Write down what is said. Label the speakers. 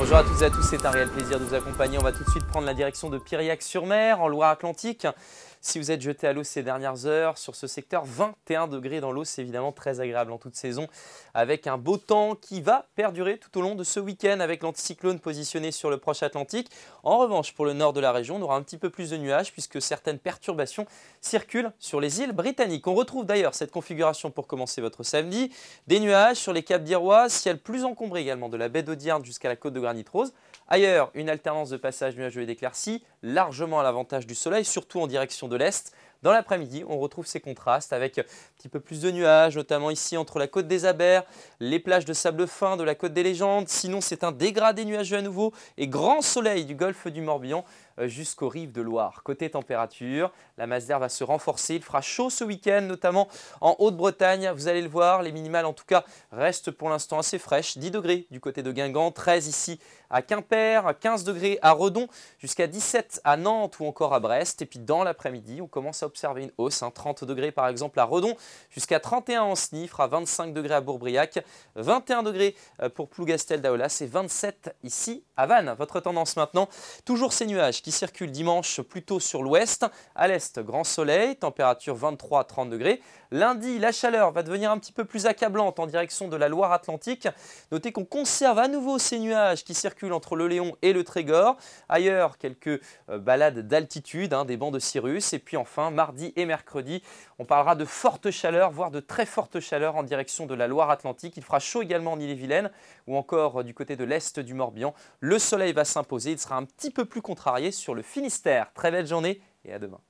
Speaker 1: Bonjour à toutes et à tous, c'est un réel plaisir de vous accompagner. On va tout de suite prendre la direction de Piriac-sur-Mer, en Loire-Atlantique. Si vous êtes jeté à l'eau ces dernières heures sur ce secteur, 21 degrés dans l'eau, c'est évidemment très agréable en toute saison avec un beau temps qui va perdurer tout au long de ce week-end avec l'anticyclone positionné sur le proche Atlantique. En revanche, pour le nord de la région, on aura un petit peu plus de nuages puisque certaines perturbations circulent sur les îles britanniques. On retrouve d'ailleurs cette configuration pour commencer votre samedi. Des nuages sur les caps d'Irois, ciel plus encombré également de la baie d'Audierne jusqu'à la côte de Granit Rose. Ailleurs, une alternance de passages nuageux et d'éclaircies, largement à l'avantage du soleil, surtout en direction de l'Est. Dans l'après-midi, on retrouve ces contrastes avec un petit peu plus de nuages, notamment ici entre la côte des Abers, les plages de sable fin de la côte des Légendes. Sinon, c'est un dégradé nuageux à nouveau et grand soleil du golfe du Morbihan. Euh, jusqu'aux rives de Loire. Côté température, la masse d'air va se renforcer. Il fera chaud ce week-end, notamment en Haute-Bretagne. Vous allez le voir, les minimales en tout cas restent pour l'instant assez fraîches. 10 degrés du côté de Guingamp, 13 ici à Quimper, 15 degrés à Redon, jusqu'à 17 à Nantes ou encore à Brest. Et puis dans l'après-midi, on commence à observer une hausse, 30 hein. degrés par exemple à Redon, jusqu'à 31 en Snifre, à 25 degrés à Bourbriac, 21 degrés euh, pour Plougastel d'Aolas et 27 ici à Vannes. Votre tendance maintenant, toujours ces nuages qui circule dimanche plutôt sur l'ouest. À l'est, grand soleil, température 23 30 degrés. Lundi, la chaleur va devenir un petit peu plus accablante en direction de la Loire-Atlantique. Notez qu'on conserve à nouveau ces nuages qui circulent entre le Léon et le Trégor. Ailleurs, quelques euh, balades d'altitude, hein, des bancs de cirrus. Et puis enfin, mardi et mercredi, on parlera de forte chaleur, voire de très forte chaleur en direction de la Loire-Atlantique. Il fera chaud également en Ille-et-Vilaine ou encore du côté de l'est du Morbihan. Le soleil va s'imposer, il sera un petit peu plus contrarié sur le Finistère. Très belle journée et à demain.